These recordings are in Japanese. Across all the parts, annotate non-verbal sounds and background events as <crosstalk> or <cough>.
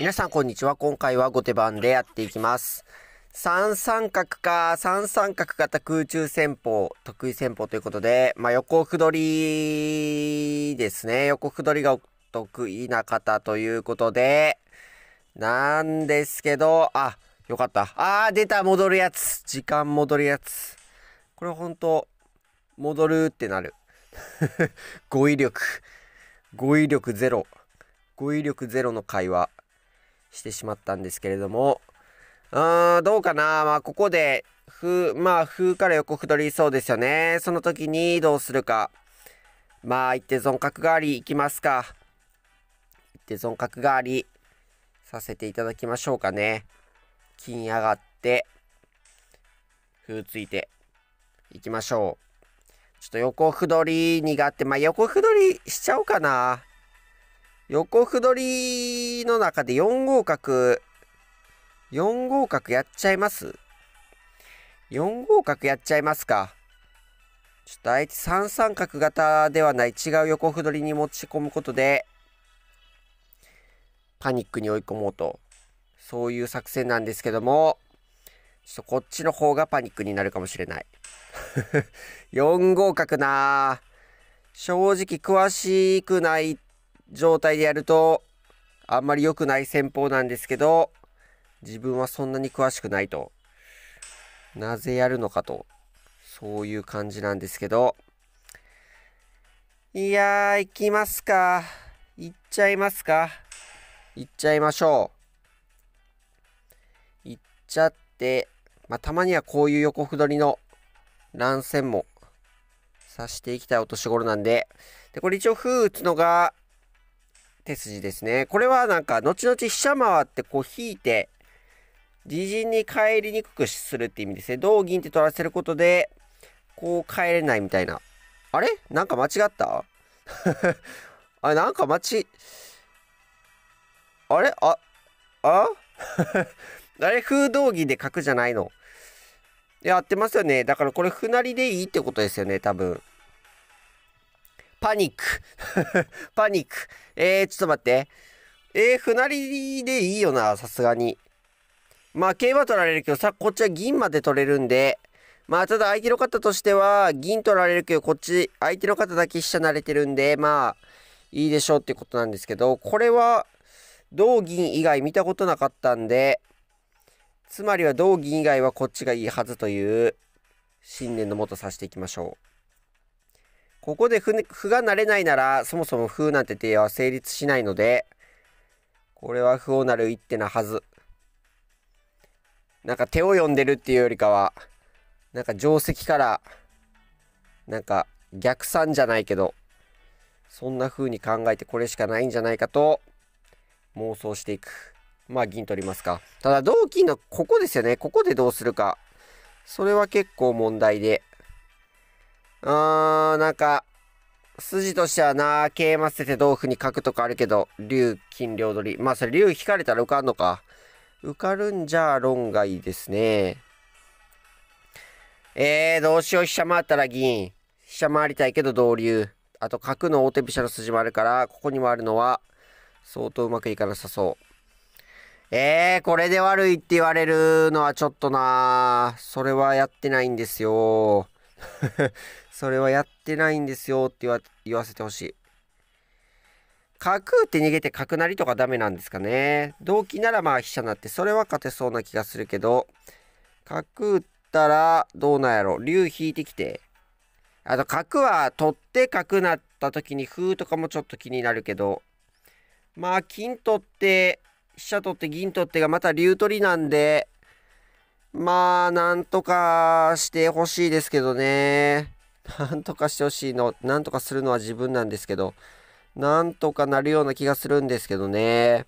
皆さんこんにちは。今回は後手番でやっていきます。三三角か、三三角型空中戦法、得意戦法ということで、まあ、横歩取りですね。横歩取りが得意な方ということで、なんですけど、あ、よかった。あー、出た、戻るやつ。時間戻るやつ。これほんと、戻るってなる。<laughs> 語彙力。語彙力ゼロ。語彙力ゼロの会話。してしまったんですけれども、うーん、どうかなまあ、ここで、風、まあ、風から横歩取りそうですよね。その時にどうするか。まあ、一手損角換わりいきますか。一手損角換わりさせていただきましょうかね。金上がって、風ついていきましょう。ちょっと横歩取り苦手。まあ、横歩取りしちゃおうかな。横歩取りの中で4五角、4五角やっちゃいます ?4 五角やっちゃいますか。ちょっとあえ3三角型ではない違う横歩取りに持ち込むことで、パニックに追い込もうと、そういう作戦なんですけども、ちょっとこっちの方がパニックになるかもしれない。4 <laughs> 五角な正直詳しくないって状態でやると、あんまり良くない戦法なんですけど、自分はそんなに詳しくないと。なぜやるのかと。そういう感じなんですけど。いやー、行きますか。行っちゃいますか。行っちゃいましょう。行っちゃって、まあ、たまにはこういう横歩取りの乱戦もさしていきたいお年頃なんで。で、これ一応、歩打つのが、手筋ですね。これはなんか、後々飛車回ってこう引いて、自陣に帰りにくくするって意味ですね。同銀って取らせることで、こう帰れないみたいな。あれなんか間違った <laughs> あ、なんか間違、あれあ、あ <laughs> あれ風同銀で角じゃないの。やってますよね。だからこれ、歩なりでいいってことですよね、多分。パニック。<laughs> パニック。えー、ちょっと待って。えー、船りでいいよな、さすがに。まあ、桂馬取られるけど、さ、こっちは銀まで取れるんで。まあ、ただ相手の方としては、銀取られるけど、こっち、相手の方だけ飛車慣れてるんで、まあ、いいでしょうってことなんですけど、これは、同銀以外見たことなかったんで、つまりは同銀以外はこっちがいいはずという、信念のもと指していきましょう。ここで歩が慣れないなら、そもそも歩なんて手は成立しないので、これは歩をなる一手なはず。なんか手を読んでるっていうよりかは、なんか定石から、なんか逆算じゃないけど、そんな風に考えてこれしかないんじゃないかと妄想していく。まあ銀取りますか。ただ同金のここですよね。ここでどうするか。それは結構問題で。うーん、なんか、筋としてはな、桂馬捨てて同歩に書くとかあるけど、竜、金、両取り。まあ、それ竜引かれたら受かんのか。受かるんじゃ論外ですね。えー、どうしよう、飛車回ったら銀。飛車回りたいけど同竜。あと、角の大手飛車の筋もあるから、ここにもあるのは、相当うまくいかなさそう。えー、これで悪いって言われるのはちょっとなそれはやってないんですよ。<laughs> それはやってないんですよって言わせてほしい。角打って逃げて角成りとかダメなんですかね。同期ならまあ飛車なって、それは勝てそうな気がするけど、角打ったらどうなんやろ。竜引いてきて。あと角は取って角なった時に風とかもちょっと気になるけど、まあ金取って、飛車取って銀取ってがまた竜取りなんで、まあなんとかしてほしいですけどね。なんとかしてほしいの、なんとかするのは自分なんですけど、なんとかなるような気がするんですけどね。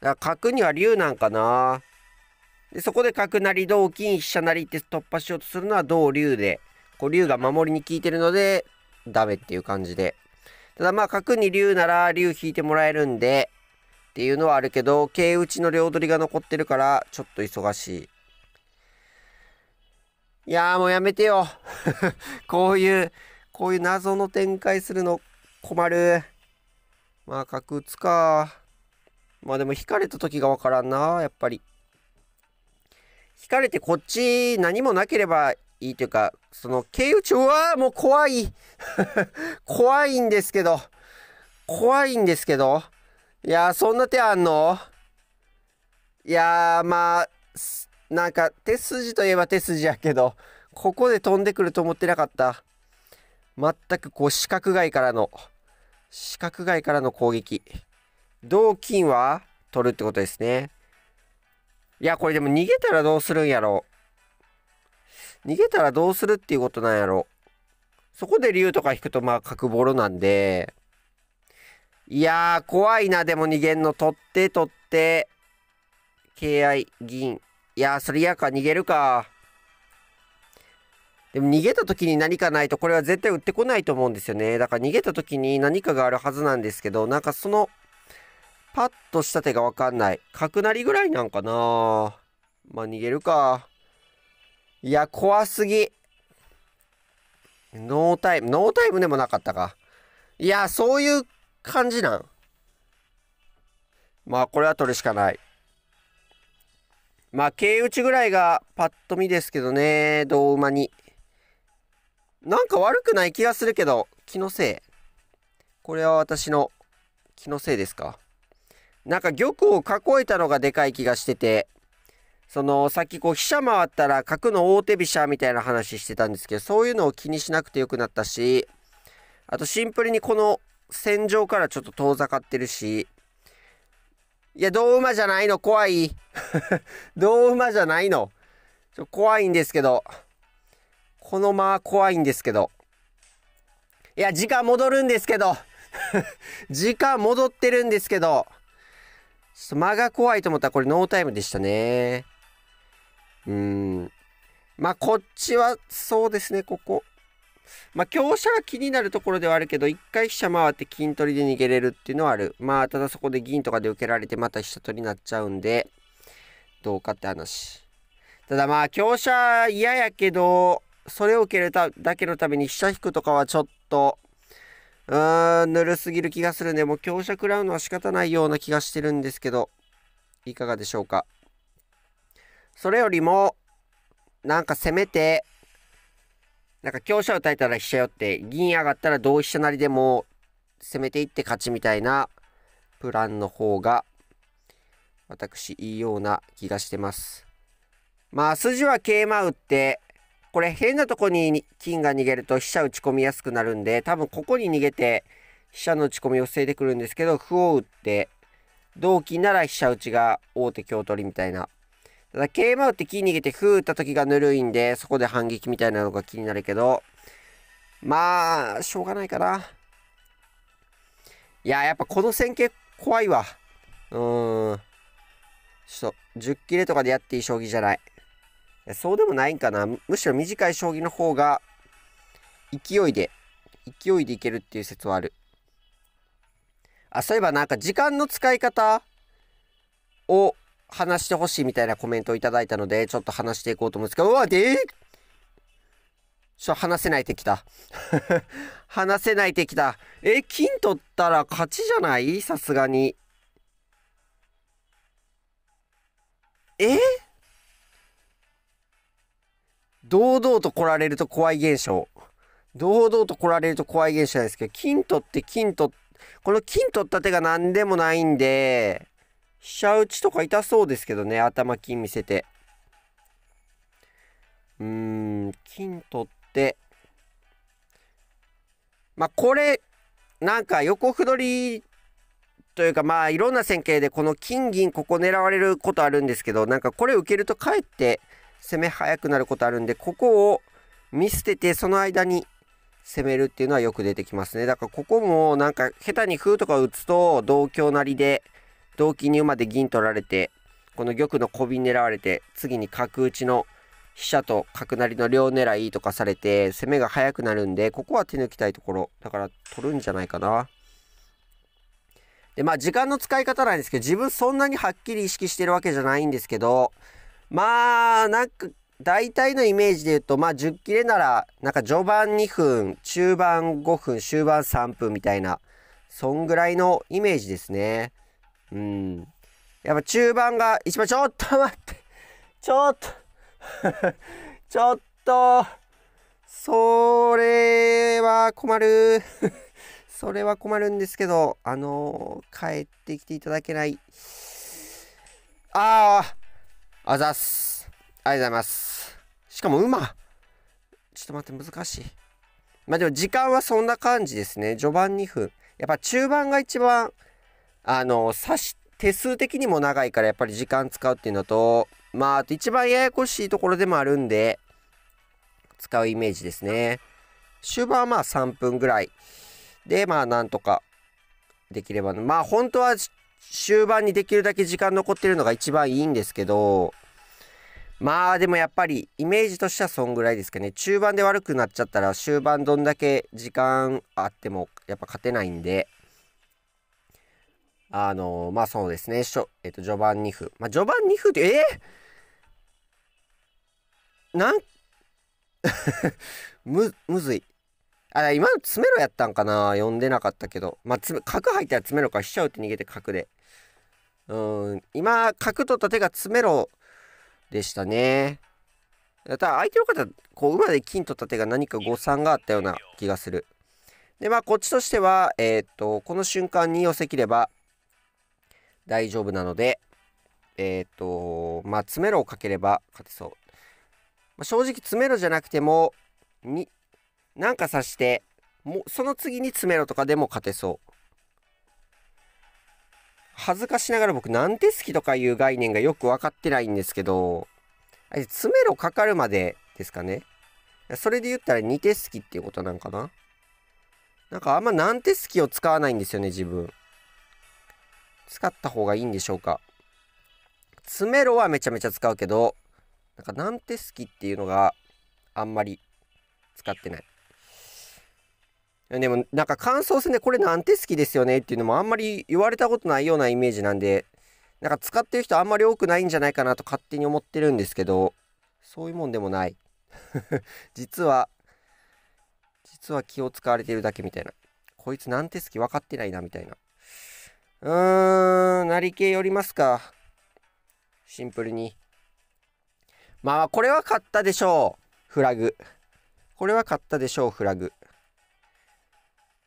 だから角には竜なんかな。でそこで角なり同金飛車なりって突破しようとするのは同竜で、こう竜が守りに効いてるので、ダメっていう感じで。ただまあ角に竜なら竜引いてもらえるんで、っていうのはあるけど、桂打ちの両取りが残ってるから、ちょっと忙しい。いやーもうやめてよ。<laughs> こういう、こういう謎の展開するの困る。まあ、角打つか。まあでも、引かれた時がわからんな、やっぱり。引かれてこっち何もなければいいというか、その、経由中はもう怖い <laughs> 怖いんですけど。怖いんですけど。いやー、そんな手あんのいやー、まあ、なんか手筋といえば手筋やけど、ここで飛んでくると思ってなかった。全くこう四角外からの、四角外からの攻撃。同金は取るってことですね。いや、これでも逃げたらどうするんやろう。逃げたらどうするっていうことなんやろう。そこで竜とか引くとまあ角ボロなんで。いやー、怖いな、でも逃げんの。取って、取って。敬愛、銀。いやそれ嫌か、逃げるか。でも逃げた時に何かないと、これは絶対売ってこないと思うんですよね。だから逃げた時に何かがあるはずなんですけど、なんかその、パッとした手がわかんない。角なりぐらいなんかなまあ逃げるか。いや、怖すぎ。ノータイム、ノータイムでもなかったか。いや、そういう感じなん。まあ、これは取るしかない。まあ、軽打ちぐらいがパッと見ですけどね、同馬に。なんか悪くない気がするけど、気のせい。これは私の気のせいですか。なんか玉を囲えたのがでかい気がしてて、その、さっきこう、飛車回ったら角の大手飛車みたいな話してたんですけど、そういうのを気にしなくてよくなったし、あとシンプルにこの戦場からちょっと遠ざかってるし、いや、同馬じゃないの怖い。同 <laughs> 馬じゃないの。ちょ怖いんですけど。この間怖いんですけど。いや、時間戻るんですけど。<laughs> 時間戻ってるんですけど。ちょっと間が怖いと思ったらこれノータイムでしたね。うん。まあ、こっちは、そうですね、ここ。まあ、香車が気になるところではあるけど、一回飛車回って金取りで逃げれるっていうのはある。まあ、ただそこで銀とかで受けられて、また飛車取りになっちゃうんで、どうかって話。ただまあ、香車嫌やけど、それを受けるただけのために飛車引くとかはちょっと、うーん、ぬるすぎる気がするんで、もう強者食らうのは仕方ないような気がしてるんですけど、いかがでしょうか。それよりも、なんかせめて、なんか強者を耐えたら飛車寄って、銀上がったら同飛車成りでも攻めていって勝ちみたいなプランの方が、私いいような気がしてます。まあ筋は桂馬打って、これ変なとこに金が逃げると飛車打ち込みやすくなるんで、多分ここに逃げて飛車の打ち込みを防いでくるんですけど、歩を打って、同金なら飛車打ちが王手香取りみたいなただ、桂馬打って金逃げて歩打った時がぬるいんで、そこで反撃みたいなのが気になるけど、まあ、しょうがないかな。いや、やっぱこの戦型怖いわ。うーん。ちょっと、10切れとかでやっていい将棋じゃない。いそうでもないんかな。むしろ短い将棋の方が、勢いで、勢いでいけるっていう説はある。あ、そういえばなんか時間の使い方を話してほしいみたいなコメントをいただいたので、ちょっと話していこうと思うんですけど、うわ、でーちょ、話せないてきた。<laughs> 話せない敵だ。え、金取ったら勝ちじゃないさすがに。え堂々と来られると怖い現象。堂々と来られると怖い現象なんですけど、金取って金取って、この金取った手が何でもないんで、車打ちとか痛そうですけどね、頭金見せて。うーん、金取って。まあ、これ、なんか横歩取りというか、まあ、いろんな戦型でこの金銀ここ狙われることあるんですけど、なんかこれ受けるとかえって攻め早くなることあるんで、ここを見捨ててその間に攻めるっていうのはよく出てきますね。だからここもなんか下手に歩とか打つと同香なりで、同金に馬で銀取られて、この玉の小瓶狙われて、次に角打ちの飛車と角成りの両狙いとかされて、攻めが速くなるんで、ここは手抜きたいところ。だから取るんじゃないかな。で、まあ時間の使い方なんですけど、自分そんなにはっきり意識してるわけじゃないんですけど、まあ、なんか、大体のイメージで言うと、まあ、10切れなら、なんか序盤2分、中盤5分、終盤3分みたいな、そんぐらいのイメージですね。うん。やっぱ中盤が一番、ちょっと待って、<laughs> ちょっと <laughs> ちょっと、それは困る <laughs> それは困るんですけど、あのー、帰ってきていただけない。ああ、あざす。ありがとうございます。しかも、馬。ちょっと待って、難しい。まあでも時間はそんな感じですね。序盤2分。やっぱ中盤が一番あの、指し、手数的にも長いからやっぱり時間使うっていうのと、まあ、あと一番ややこしいところでもあるんで、使うイメージですね。終盤はまあ3分ぐらい。で、まあなんとかできれば、まあ本当は終盤にできるだけ時間残ってるのが一番いいんですけど、まあでもやっぱりイメージとしてはそんぐらいですかね。中盤で悪くなっちゃったら終盤どんだけ時間あってもやっぱ勝てないんで、あのー、まあそうですね、しょえっ、ー、と、序盤2分。まあ、序盤2分って、えー、なん、<laughs> む、むずい。あ、今の詰めろやったんかな読んでなかったけど。まあ、角入ったら詰めろか、飛車打って逃げて角で。うん、今、角取った手が詰めろでしたね。ただ、相手の方、こう、馬で金取った手が何か誤算があったような気がする。で、まあ、こっちとしては、えー、っと、この瞬間に寄せ切れば、大丈夫なので、えっ、と、まあ、詰めろをかければ勝てそう。まあ、正直、詰めろじゃなくても、に、なんか刺して、もう、その次に詰めろとかでも勝てそう。恥ずかしながら僕、なんて好きとかいう概念がよく分かってないんですけど、詰めろかかるまでですかね。それで言ったら、似て好きっていうことなんかななんかあんまなんて好きを使わないんですよね、自分。使った方がいいんでしょうか詰めろはめちゃめちゃ使うけど、なんかなんて好きっていうのがあんまり使ってない。でもなんか乾燥戦でこれなんて好きですよねっていうのもあんまり言われたことないようなイメージなんで、なんか使ってる人あんまり多くないんじゃないかなと勝手に思ってるんですけど、そういうもんでもない。<laughs> 実は、実は気を使われてるだけみたいな。こいつなんて好き分かってないなみたいな。うーん、成系よりますか。シンプルに。まあ、これは買ったでしょう。フラグ。これは買ったでしょう、フラグ。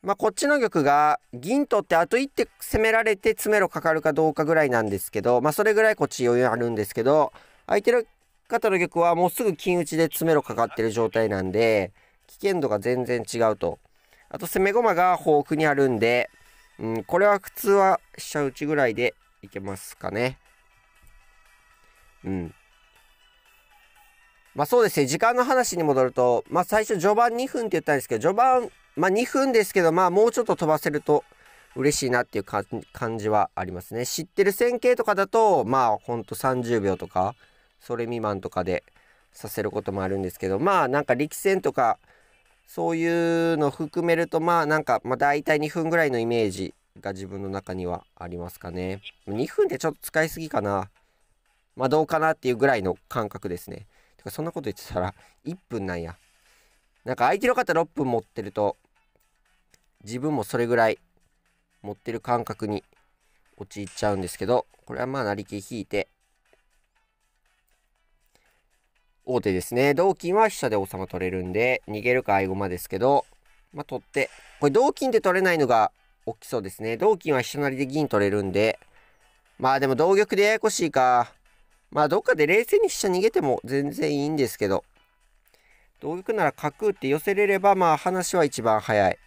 まあ、こっちの玉が銀取ってあと1手攻められて詰めろかかるかどうかぐらいなんですけど、まあ、それぐらいこっち余裕あるんですけど相手の方の玉はもうすぐ金打ちで詰めろかかってる状態なんで危険度が全然違うとあと攻め駒が豊富にあるんでうん、これは普通は飛車打ちぐらいでいけますかね。うん。まあそうですね、時間の話に戻ると、まあ最初序盤2分って言ったんですけど、序盤、まあ2分ですけど、まあもうちょっと飛ばせると嬉しいなっていう感じはありますね。知ってる線形とかだと、まあほんと30秒とか、それ未満とかでさせることもあるんですけど、まあなんか力戦とか、そういうの含めると、まあなんか、まあ大体2分ぐらいのイメージが自分の中にはありますかね。2分ってちょっと使いすぎかな。まあどうかなっていうぐらいの感覚ですね。てかそんなこと言ってたら1分なんや。なんか相手の方6分持ってると、自分もそれぐらい持ってる感覚に陥っちゃうんですけど、これはまあなりきり引いて、大手ですね。同金は飛車で王様取れるんで、逃げるか合駒ですけど、まあ、取って。これ同金で取れないのが大きそうですね。同金は飛車成りで銀取れるんで、まあでも同玉でややこしいか。まあどっかで冷静に飛車逃げても全然いいんですけど、同玉なら角打って寄せれれば、まあ話は一番早い。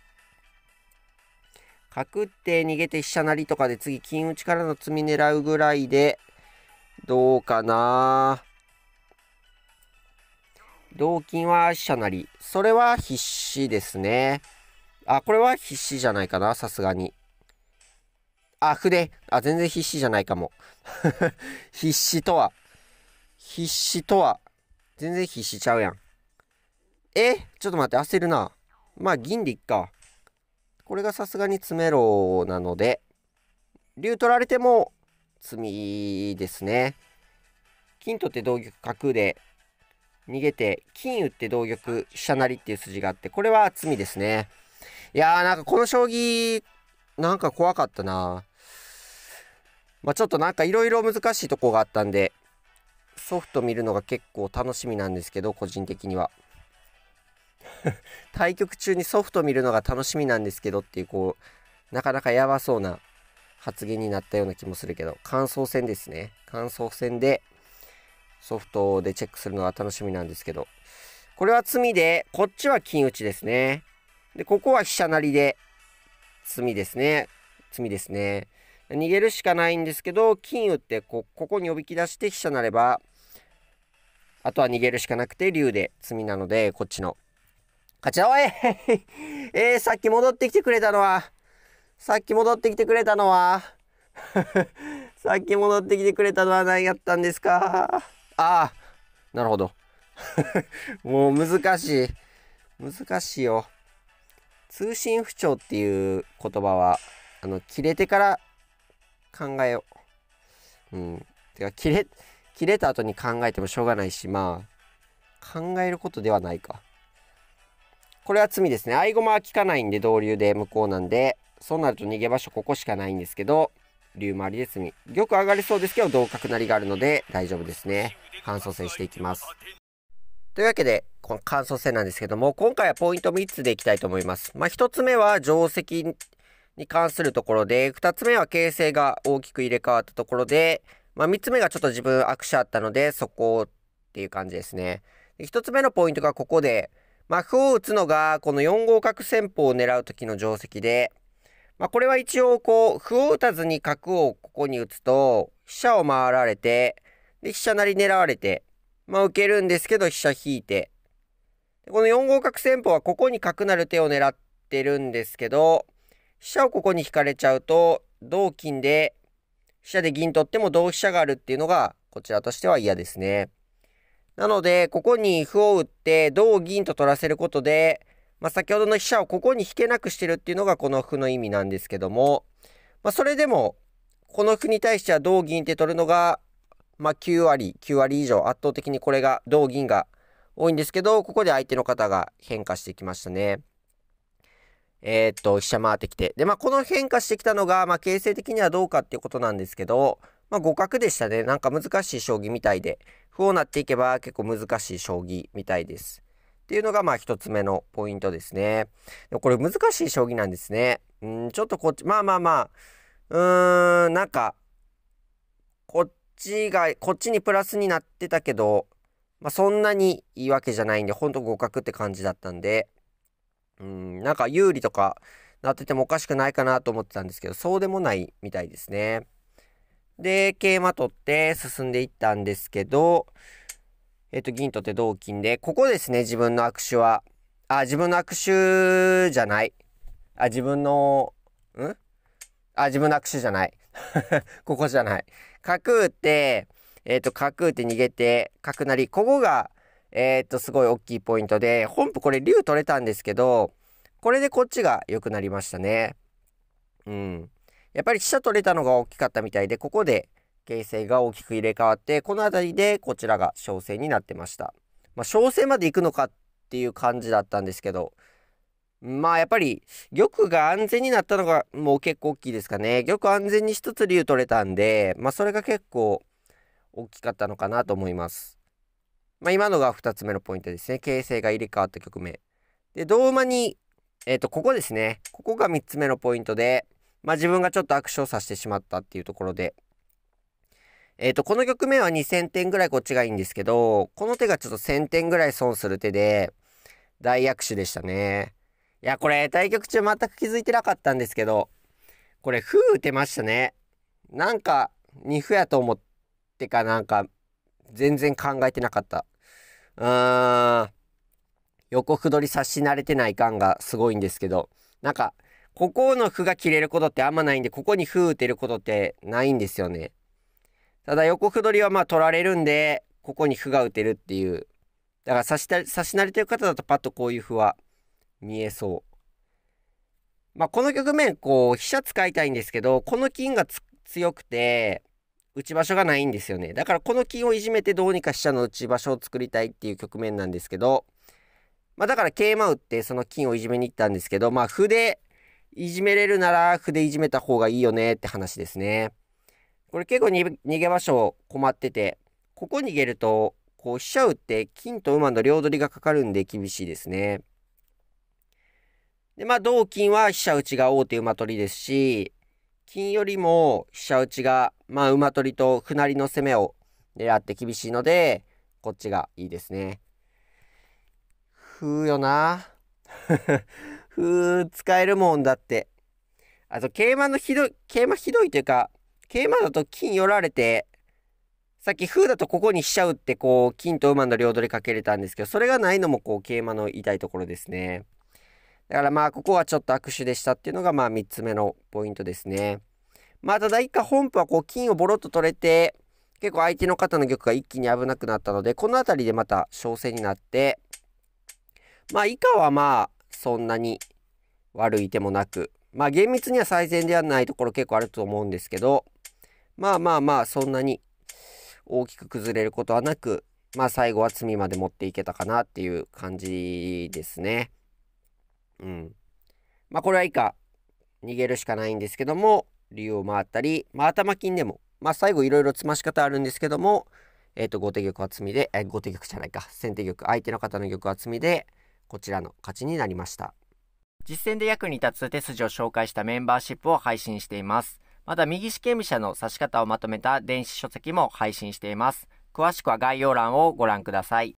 角打って逃げて飛車成りとかで次金打ちからの詰み狙うぐらいで、どうかなぁ。同金は飛車なり。それは必死ですね。あ、これは必死じゃないかな、さすがに。あ、筆。あ、全然必死じゃないかも。<laughs> 必死とは。必死とは。全然必死ちゃうやん。えちょっと待って、焦るな。まあ、銀でいっか。これがさすがに詰めろなので、竜取られても、詰みですね。金取って同玉角で、逃げて、金打って同玉、飛車成りっていう筋があって、これは罪ですね。いやーなんかこの将棋、なんか怖かったなまあ、ちょっとなんかいろいろ難しいとこがあったんで、ソフト見るのが結構楽しみなんですけど、個人的には。<laughs> 対局中にソフト見るのが楽しみなんですけどっていう、こう、なかなかやばそうな発言になったような気もするけど、感想戦ですね。感想戦で、ソフトでチェックするのは楽しみなんですけど。これは罪で、こっちは金打ちですね。で、ここは飛車なりで、罪ですね。罪ですね。逃げるしかないんですけど、金打ってこ、ここにおびき出して飛車なれば、あとは逃げるしかなくて、竜で罪なので、こっちの。勝ちだわいえー、さっき戻ってきてくれたのは、さっき戻ってきてくれたのは、<laughs> さっき戻ってきてくれたのは何やったんですかああ、なるほど。<laughs> もう難しい。難しいよ。通信不調っていう言葉は、あの、切れてから考えよう。うん。てか、切れ、切れた後に考えてもしょうがないし、まあ、考えることではないか。これは罪ですね。合駒は効かないんで、同流で向こうなんで、そうなると逃げ場所ここしかないんですけど、竜回りで隅。玉上がりそうですけど、同角成があるので大丈夫ですね。感想戦していきます。というわけで、この感想戦なんですけども、今回はポイント3つでいきたいと思います。まあ、1つ目は定石に関するところで、2つ目は形勢が大きく入れ替わったところで、まあ、3つ目がちょっと自分握手あったので、そこっていう感じですね。で1つ目のポイントがここで、まあ、歩を打つのが、この4五角戦法を狙う時の定石で、まあ、これは一応こう歩を打たずに角をここに打つと飛車を回られてで飛車なり狙われて、まあ、受けるんですけど飛車引いてこの4五角戦法はここに角なる手を狙ってるんですけど飛車をここに引かれちゃうと同金で飛車で銀取っても同飛車があるっていうのがこちらとしては嫌ですね。なのでここに歩を打って同銀と取らせることでまあ、先ほどの飛車をここに引けなくしてるっていうのがこの歩の意味なんですけども、まあ、それでもこの歩に対しては同銀って取るのが、まあ、9割9割以上圧倒的にこれが同銀が多いんですけどここで相手の方が変化してきましたね。えー、っと飛車回ってきてでまあこの変化してきたのが、まあ、形勢的にはどうかっていうことなんですけど、まあ、互角でしたねなんか難しい将棋みたいで不をなっていけば結構難しい将棋みたいです。っていうのが、まあ、一つ目のポイントですね。これ難しい将棋なんですね。うん、ちょっとこっち、まあまあまあ、うーん、なんか、こっちが、こっちにプラスになってたけど、まあ、そんなにいいわけじゃないんで、ほんと互角って感じだったんで、うん、なんか有利とかなっててもおかしくないかなと思ってたんですけど、そうでもないみたたいですね。で、桂馬取って進んでいったんですけど、えっ、と、銀とて同金で、ここですね、自分の握手は。あ、自分の握手じゃない。あ、自分の、んあ、自分の握手じゃない。<laughs> ここじゃない。角打って、えっ、と、角打って逃げて、角なり。ここが、えっ、と、すごい大きいポイントで、本譜これ竜取れたんですけど、これでこっちが良くなりましたね。うん。やっぱり飛車取れたのが大きかったみたいで、ここで形勢が大きく入れ替わって、この辺りでこちらが小戦になってました。まあ、小戦まで行くのかっていう感じだったんですけど、まあやっぱり玉が安全になったのがもう結構大きいですかね。玉安全に一つ竜取れたんで、まあそれが結構大きかったのかなと思います。まあ今のが2つ目のポイントですね。形勢が入れ替わった局面。で、同馬に、えっ、ー、と、ここですね。ここが3つ目のポイントで、まあ自分がちょっと悪手をさしてしまったっていうところで、えっ、ー、と、この局面は2000点ぐらいこっちがいいんですけど、この手がちょっと1000点ぐらい損する手で、大躍手でしたね。いや、これ、対局中全く気づいてなかったんですけど、これ、歩打てましたね。なんか、二歩やと思ってかなんか、全然考えてなかった。うーん。横歩取り差し慣れてない感がすごいんですけど、なんか、ここの歩が切れることってあんまないんで、ここに歩打てることってないんですよね。ただ横歩取りはまあ取られるんで、ここに歩が打てるっていう。だから指した差し慣れてる方だとパッとこういう歩は見えそう。まあこの局面、こう飛車使いたいんですけど、この金が強くて、打ち場所がないんですよね。だからこの金をいじめてどうにか飛車の打ち場所を作りたいっていう局面なんですけど、まあだから桂馬打ってその金をいじめに行ったんですけど、まあ歩でいじめれるなら歩でいじめた方がいいよねって話ですね。これ結構逃げ場所困ってて、ここ逃げると、こう飛車打って金と馬の両取りがかかるんで厳しいですね。で、まあ同金は飛車打ちが王手馬取りですし、金よりも飛車打ちが、まあ馬取りと歩成りの攻めを狙って厳しいので、こっちがいいですね。風よな。風使えるもんだって。あと、桂馬のひどい、桂馬ひどいというか、桂馬だと金寄られて、さっき風だとここに飛車打ってこう金と馬の両取りかけれたんですけど、それがないのもこう桂馬の痛いところですね。だからまあここはちょっと悪手でしたっていうのがまあ3つ目のポイントですね。まあただ一回本譜はこう金をボロッと取れて、結構相手の肩の玉が一気に危なくなったので、この辺りでまた小戦になって、まあ以下はまあそんなに悪い手もなく、まあ厳密には最善ではないところ結構あると思うんですけど、まあまあまあ、そんなに大きく崩れることはなく、まあ最後は罪まで持っていけたかなっていう感じですね。うん。まあこれは以下、逃げるしかないんですけども、竜を回ったり、まあ頭金でも、まあ最後いろいろ詰まし方あるんですけども、えっ、ー、と、後手玉は詰みで、えー、後手玉じゃないか、先手玉、相手の方の玉は詰みで、こちらの勝ちになりました。実践で役に立つ手筋を紹介したメンバーシップを配信しています。また右四間飛車の指し方をまとめた電子書籍も配信しています。詳しくは概要欄をご覧ください。